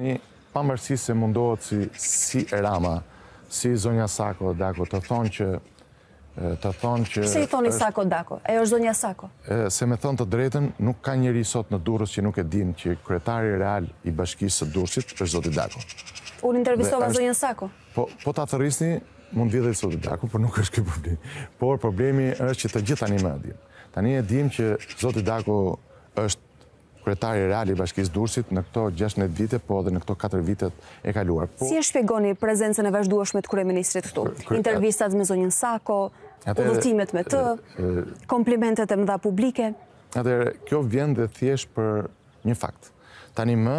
Në pamërësi se mundohet si, si Rama, si Zonja Sako Dako, të thonë që... Të thonë që... Pse i thoni Sako Dako? E është Zonja Sako? Se me thonë të drejten, nuk ka njëri sot në Durës që nuk e din që kretari real i bashkisë të Durësit është Zoti Dako. Unë intervistova Zonja Sako? Po, po të atërrisni, mund vidhe i Zoti Dako, por nuk është këtë problem. Por problemi është që të gjithë tani më e Tani e dim që Zoti Dako është kretari real i bashkis Durësit në këto 16 vite, po dhe në këto 4 vite e kaluar. Po- si e shpegoni prezencën e vazhduashme të kure ministrit këtu? Intervistat me zonjën Sako, udhëtimet me të, komplimentet e mëdha publike? Atërë, kjo vjen dhe thjesht për një fakt. Tani më,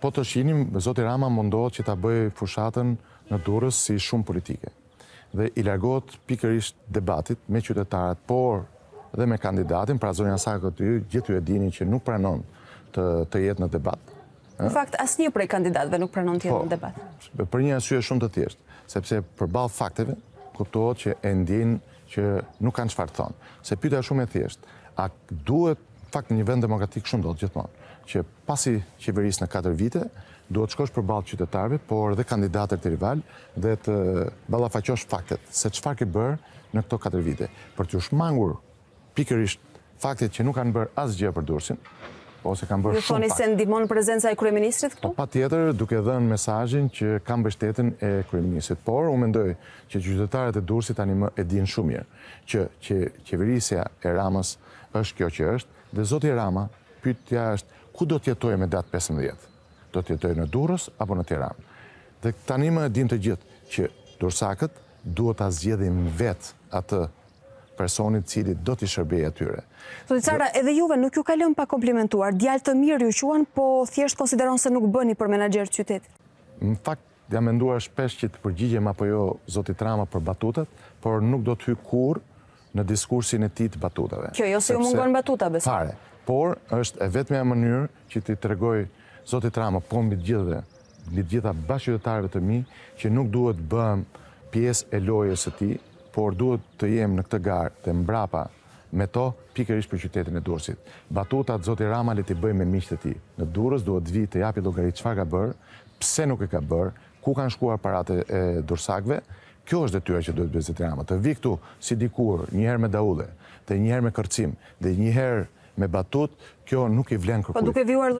po të shinim, Zoti Rama mundohet që ta bëjë fushatën në Durës si shumë politike. Dhe i largot pikërisht debatit me qytetarët, por dhe me kandidatin, pra zonja Sako të ju, gjithu e dini që nuk pranon të, të jetë në debat. Në fakt, asë një prej kandidatëve nuk pranon të jetë po, në debat? Po, për një asyje shumë të thjeshtë, sepse për balë fakteve, kuptohet që e ndinë që nuk kanë qëfarë thonë. Se pyta shumë e thjeshtë, a duhet fakt një vend demokratik shumë do të gjithmonë, që pasi qeverisë në 4 vite, duhet shkosh për balë qytetarve, por dhe kandidatër të rival, dhe të balafaqosh faktet, se qëfar ke bërë në këto 4 vite. Për të shmangur pikërisht faktet që nuk kanë bërë asgjë për Durrësin, ose kanë bërë shumë. Ju thoni se ndihmon prezenca e kryeministrit këtu? Po patjetër, duke dhënë mesazhin që ka bështetin e kryeministrit, por unë mendoj që qytetarët e Durrësit tani më e dinë shumë mirë që që qeverisja e Ramës është kjo që është dhe zoti Rama pyetja është ku do të jetojë me datë 15? Do të jetojë në Durrës apo në Tiranë? Dhe tani më e dinë të gjithë që dursakët duhet ta zgjedhin vet atë personit cili do t'i shërbej atyre. Thotë Sara, edhe juve nuk ju kalëm pa komplimentuar, djalë të mirë ju quan, po thjesht konsideron se nuk bëni për menagerë qytet? Në fakt, jam menduar shpesh që të përgjigjem apo jo zoti Rama për batutat, por nuk do t'hy kur në diskursin e ti të batutave. Kjo, jo se ju mungon batuta, besa. Pare, por është e vetëmja mënyrë që ti të regoj Zotit Rama, po mbi gjithve, mbi gjitha bashkëtetarëve të mi, që nuk duhet bëm pjesë e lojës e ti, por duhet të jem në këtë garë të mbrapa me to pikërish për qytetin e Durësit. Batuta zoti Rama le të bëjmë me miqë të ti. Në Durës duhet të vi të japi logarit qëfar ka bërë, pse nuk e ka bërë, ku kanë shkuar parate e dursakve, kjo është detyra që duhet bëzit Rama. Të vi këtu si dikur, njëherë me daude, të njëherë me kërcim, dhe njëherë me batut, kjo nuk i vlen kërkuj. Pa po duke vjuar...